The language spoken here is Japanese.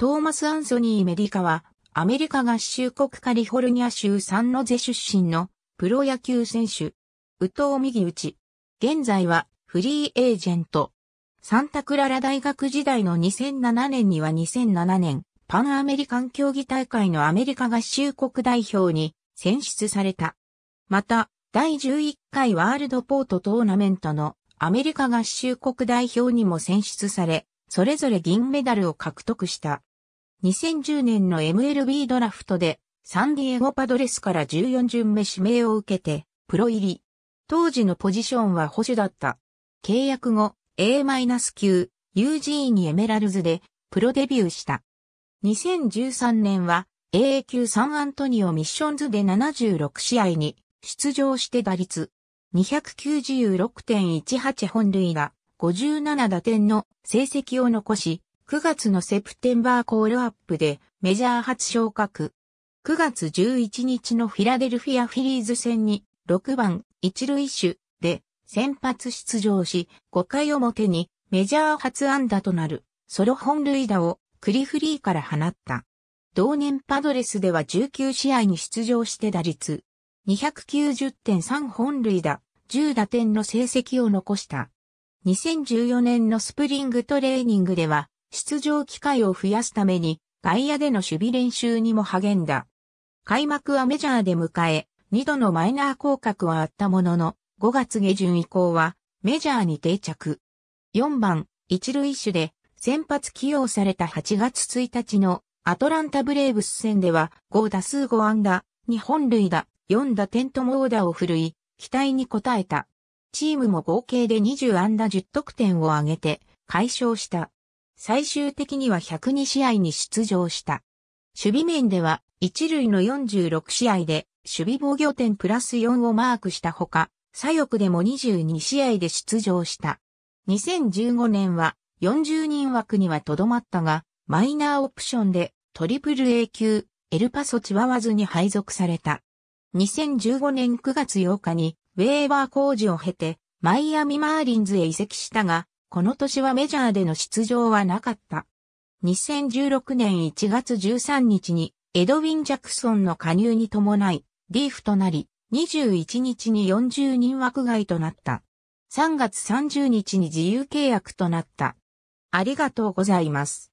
トーマス・アンソニー・メディカは、アメリカ合衆国カリフォルニア州サンノゼ出身のプロ野球選手、宇藤右ち。現在はフリーエージェント。サンタクララ大学時代の2007年には2007年、パンアメリカン競技大会のアメリカ合衆国代表に選出された。また、第11回ワールドポートトーナメントのアメリカ合衆国代表にも選出され、それぞれ銀メダルを獲得した。2010年の MLB ドラフトでサンディエゴパドレスから14巡目指名を受けてプロ入り。当時のポジションは保守だった。契約後 A- 9 UG にエメラルズでプロデビューした。2013年は AA 級サンアントニオミッションズで76試合に出場して打率296.18本塁打57打点の成績を残し9月のセプテンバーコールアップでメジャー初昇格。9月11日のフィラデルフィアフィリーズ戦に6番一塁手で先発出場し5回表にメジャー初安打となるソロ本塁打をクリフリーから放った。同年パドレスでは19試合に出場して打率290.3本塁打10打点の成績を残した。2014年のスプリングトレーニングでは出場機会を増やすために外野での守備練習にも励んだ。開幕はメジャーで迎え、2度のマイナー降格はあったものの、5月下旬以降はメジャーに定着。4番、一塁手で先発起用された8月1日のアトランタブレーブス戦では5打数5安打、2本塁打、4打点ともオーダーを振るい、期待に応えた。チームも合計で20安打10得点を挙げて解消した。最終的には102試合に出場した。守備面では一塁の46試合で守備防御点プラス4をマークしたほか、左翼でも22試合で出場した。2015年は40人枠にはとどまったが、マイナーオプションでトリプル A 級エルパソチワワズに配属された。2015年9月8日にウェーバー工事を経てマイアミマーリンズへ移籍したが、この年はメジャーでの出場はなかった。2016年1月13日にエドウィン・ジャクソンの加入に伴い、リーフとなり、21日に40人枠外となった。3月30日に自由契約となった。ありがとうございます。